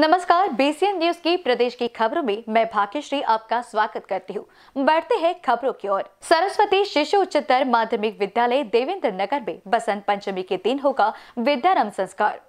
नमस्कार BCN news की प्रदेश की खबरों में मैं भाग्यश्री आपका स्वागत करती हूँ बढ़ते हैं खबरों की ओर सरस्वती शिशु उच्चतर माध्यमिक विद्यालय देवेंद्र नगर में बसंत पंचमी के दिन होगा विद्यारम्भ संस्कार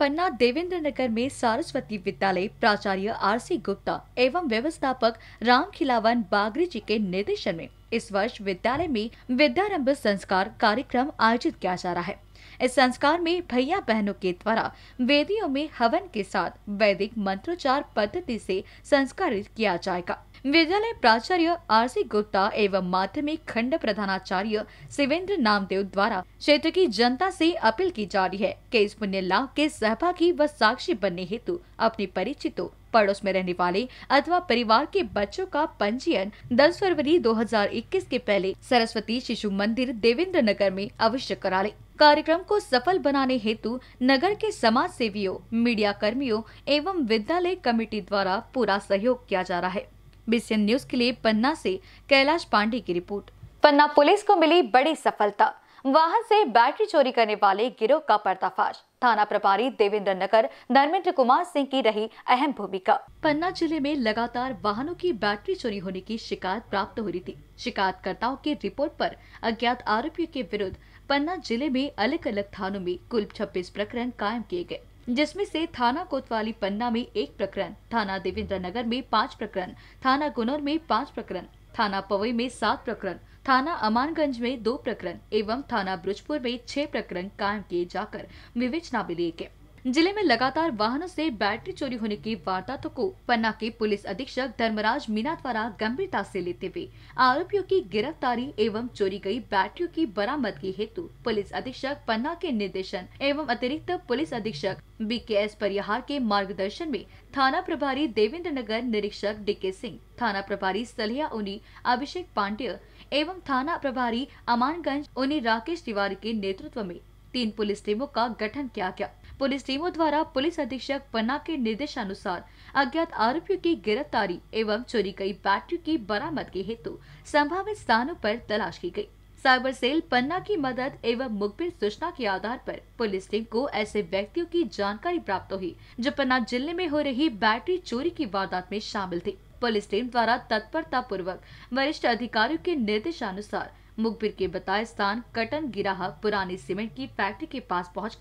पन्ना देवेंद्र नगर में सारस्वती विद्यालय प्राचार्य आर सी गुप्ता एवं व्यवस्थापक राम खिलावन बागरी जी के निर्देशन में इस वर्ष विद्यालय में विद्यारंभ संस्कार कार्यक्रम आयोजित किया जा रहा है इस संस्कार में भैया बहनों के द्वारा वेदियों में हवन के साथ वैदिक मंत्रोच्चार पद्धति से संस्कारित किया जाएगा विद्यालय प्राचार्य आर सी गुप्ता एवं माध्यमिक खंड प्रधानाचार्य शिवेंद्र नामदेव द्वारा क्षेत्र की जनता से अपील की जा रही है कि इस पुण्य लाभ के सहभागी व साक्षी बनने हेतु अपने परिचितों पड़ोस में रहने वाले अथवा परिवार के बच्चों का पंजीयन 10 फरवरी 2021 के पहले सरस्वती शिशु मंदिर देवेंद्र नगर में अवश्य करा ले कार्यक्रम को सफल बनाने हेतु नगर के समाज सेवियों मीडिया कर्मियों एवं विद्यालय कमेटी द्वारा पूरा सहयोग किया जा रहा है बीसीएन न्यूज के लिए पन्ना से कैलाश पांडे की रिपोर्ट पन्ना पुलिस को मिली बड़ी सफलता वाहन से बैटरी चोरी करने वाले गिरोह का पर्दाफाश थाना प्रभारी देवेंद्र नगर धर्मेंद्र कुमार सिंह की रही अहम भूमिका पन्ना जिले में लगातार वाहनों की बैटरी चोरी होने की शिकायत प्राप्त हो रही थी शिकायतकर्ताओं की रिपोर्ट पर अज्ञात आरोपियों के विरुद्ध पन्ना जिले में अलग अलग थानों में कुल छब्बीस प्रकरण कायम किए गए जिसमें से थाना कोतवाली पन्ना में एक प्रकरण थाना देवेंद्र नगर में पाँच प्रकरण थाना गुनौर में पाँच प्रकरण थाना पवई में सात प्रकरण थाना अमानगंज में दो प्रकरण एवं थाना ब्रुजपुर में छह प्रकरण कायम किए जाकर विवेचना में लिए गए जिले में लगातार वाहनों से बैटरी चोरी होने की वारदातों को पन्ना के पुलिस अधीक्षक धर्मराज मीना द्वारा गंभीरता से लेते हुए आरोपियों की गिरफ्तारी एवं चोरी गई बैटरियों की बरामदगी हेतु पुलिस अधीक्षक पन्ना के निर्देशन एवं अतिरिक्त पुलिस अधीक्षक बी के एस परिहार के मार्गदर्शन में थाना प्रभारी देवेंद्र नगर निरीक्षक डी के सिंह थाना प्रभारी सलिया उन्नी अभिषेक पांडेय एवं थाना प्रभारी अमानगंज उन्नी राकेश तिवारी के नेतृत्व में तीन पुलिस टीमों का गठन किया गया पुलिस टीमों द्वारा पुलिस अधीक्षक पन्ना के निर्देशानुसार अज्ञात आरोपियों की गिरफ्तारी एवं चोरी गई बैटरी की बरामद के हेतु संभावित स्थानों पर तलाश की गई साइबर सेल पन्ना की मदद एवं मुखबिर सूचना के आधार पर पुलिस टीम को ऐसे व्यक्तियों की जानकारी प्राप्त हुई जो पन्ना जिले में हो रही बैटरी चोरी की वारदात में शामिल थे पुलिस टीम द्वारा तत्परता पूर्वक वरिष्ठ अधिकारियों के निर्देशानुसार मुखबिर के बताए स्थान कटन गिराह पुरानी सीमेंट की फैक्ट्री के पास पहुँच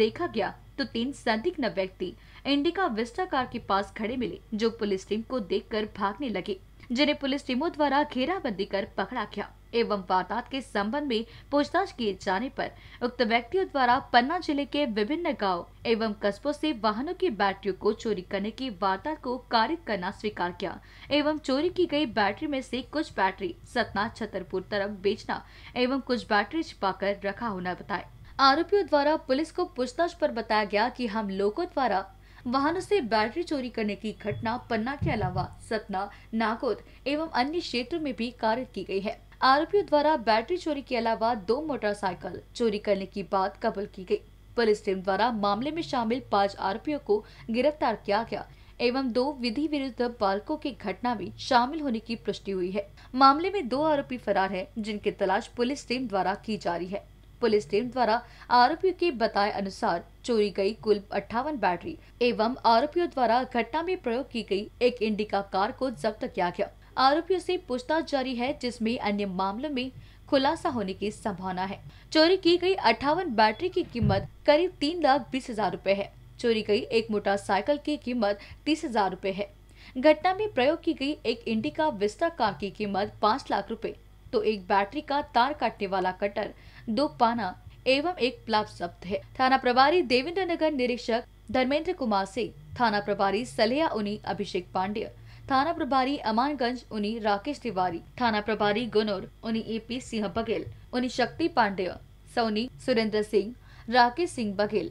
देखा गया तो तीन संदिग्ध व्यक्ति इंडिका विस्टा कार के पास खड़े मिले जो पुलिस टीम को देखकर भागने लगे जिन्हें पुलिस टीमों द्वारा घेराबंदी कर पकड़ा गया एवं वारदात के संबंध में पूछताछ किए जाने पर उक्त व्यक्तियों द्वारा पन्ना जिले के विभिन्न गांव एवं कस्बों से वाहनों की बैटरियों को चोरी करने की वारदात को कारित करना स्वीकार किया एवं चोरी की गई बैटरी में से कुछ बैटरी सतना छतरपुर तरफ बेचना एवं कुछ बैटरी छिपाकर रखा होना बताया आरोपियों द्वारा पुलिस को पूछताछ पर बताया गया कि हम लोगों द्वारा वाहनों से बैटरी चोरी करने की घटना पन्ना के अलावा सतना नागौद एवं अन्य क्षेत्रों में भी कार्य की गई है आरोपियों द्वारा बैटरी चोरी के अलावा दो मोटरसाइकिल चोरी करने की बात कबूल की गयी पुलिस टीम द्वारा मामले में शामिल पाँच आरोपियों को गिरफ्तार किया गया एवं दो विधि विरुद्ध बालकों की घटना में शामिल होने की पुष्टि हुई है मामले में दो आरोपी फरार है जिनकी तलाश पुलिस टीम द्वारा की जा रही है पुलिस टीम द्वारा आरोपियों के बताए अनुसार चोरी गई कुल अट्ठावन बैटरी एवं आरोपियों द्वारा घटना में प्रयोग की गई एक इंडिका कार को जब्त किया गया आरोपियों से पूछताछ जारी है जिसमें अन्य मामलों में खुलासा होने की संभावना है चोरी की गई अट्ठावन बैटरी की कीमत करीब तीन लाख बीस हजार रूपए है चोरी गई एक मोटरसाइकिल की कीमत तीस हजार रूपए है घटना में प्रयोग की गई एक इंडिका विस्तार कार की कीमत पाँच लाख रूपए तो एक बैटरी का तार काटने वाला कटर दो पाना एवं एक प्लाप जब्त है थाना प्रभारी देवेंद्र नगर निरीक्षक धर्मेंद्र कुमार सिंह थाना प्रभारी सलिया उन्नी अभिषेक पांड्य थाना प्रभारी अमानगंज उन्नी राकेश तिवारी थाना प्रभारी गुनौर उन्नी AP Singh Baghel Unni Shakti Pandey Soni Surendra Singh Rakesh Singh Baghel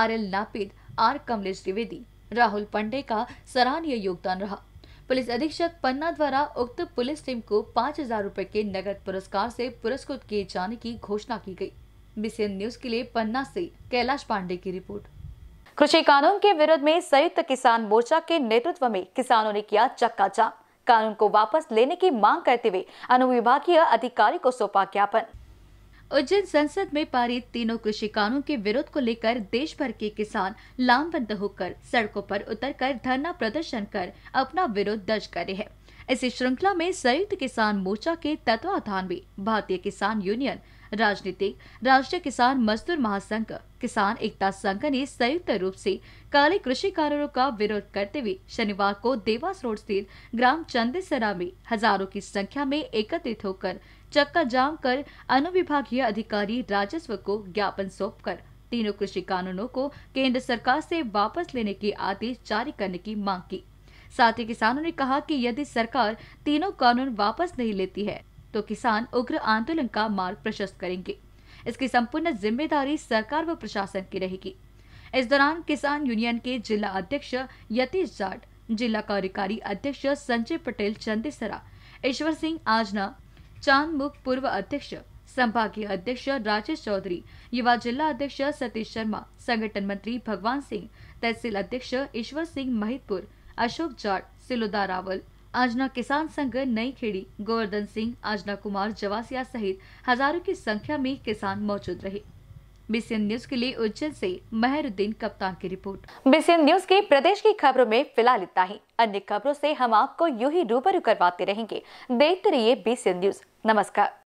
R L Napit R Kamlesh Dwivedi Rahul Pande का सराहनीय योगदान रहा पुलिस अधीक्षक पन्ना द्वारा उक्त पुलिस टीम को पाँच हजार रूपए के नगद पुरस्कार से पुरस्कृत किए जाने की घोषणा की गई। बीसीएन न्यूज के लिए पन्ना से कैलाश पांडे की रिपोर्ट कृषि कानून के विरोध में संयुक्त किसान मोर्चा के नेतृत्व में किसानों ने किया चक्का कानून को वापस लेने की मांग करते हुए अनुविभागीय अधिकारी को सौंपा ज्ञापन उज्जैन संसद में पारित तीनों कृषि कानून के विरोध को लेकर देश भर के किसान लामबंद होकर सड़कों पर उतरकर धरना प्रदर्शन कर अपना विरोध दर्ज कर रहे हैं इसी श्रृंखला में संयुक्त किसान मोर्चा के तत्वाधान में भारतीय किसान यूनियन राजनीतिक राष्ट्रीय किसान मजदूर महासंघ किसान एकता संघ ने संयुक्त रूप से काले कृषि कानूनों का विरोध करते हुए शनिवार को देवास रोड स्थित ग्राम चंदेसरा में हजारों की संख्या में एकत्रित होकर चक्का जाम कर अनुविभागीय अधिकारी राजस्व को ज्ञापन सौंप कर तीनों कृषि कानूनों को केंद्र सरकार से वापस लेने के आदेश जारी करने की मांग की साथ ही किसानों ने कहा कि यदि सरकार तीनों कानून वापस नहीं लेती है तो किसान उग्र आंदोलन का मार्ग प्रशस्त करेंगे इसकी संपूर्ण जिम्मेदारी सरकार व प्रशासन की रहेगी इस दौरान किसान यूनियन के जिला अध्यक्ष यतीश जाट जिला कार्यकारी अध्यक्ष संजय पटेल चंदेसरा ईश्वर सिंह आजना चांदमुख पूर्व अध्यक्ष संभागीय अध्यक्ष राजेश चौधरी युवा जिला अध्यक्ष सतीश शर्मा संगठन मंत्री भगवान सिंह तहसील अध्यक्ष ईश्वर सिंह महितपुर अशोक जाट सिलोदा रावल आजना किसान संघ नई खेड़ी गोवर्धन सिंह आजना कुमार जवासिया सहित हजारों की संख्या में किसान मौजूद रहे बीसीएन न्यूज के लिए उज्जैन से महरुद्दीन कप्तान की रिपोर्ट बीसीएन न्यूज की प्रदेश की खबरों में फिलहाल इतना ही अन्य खबरों से हम आपको यू ही रूबरू करवाते रहेंगे देखते रहिए बीसीएन न्यूज नमस्कार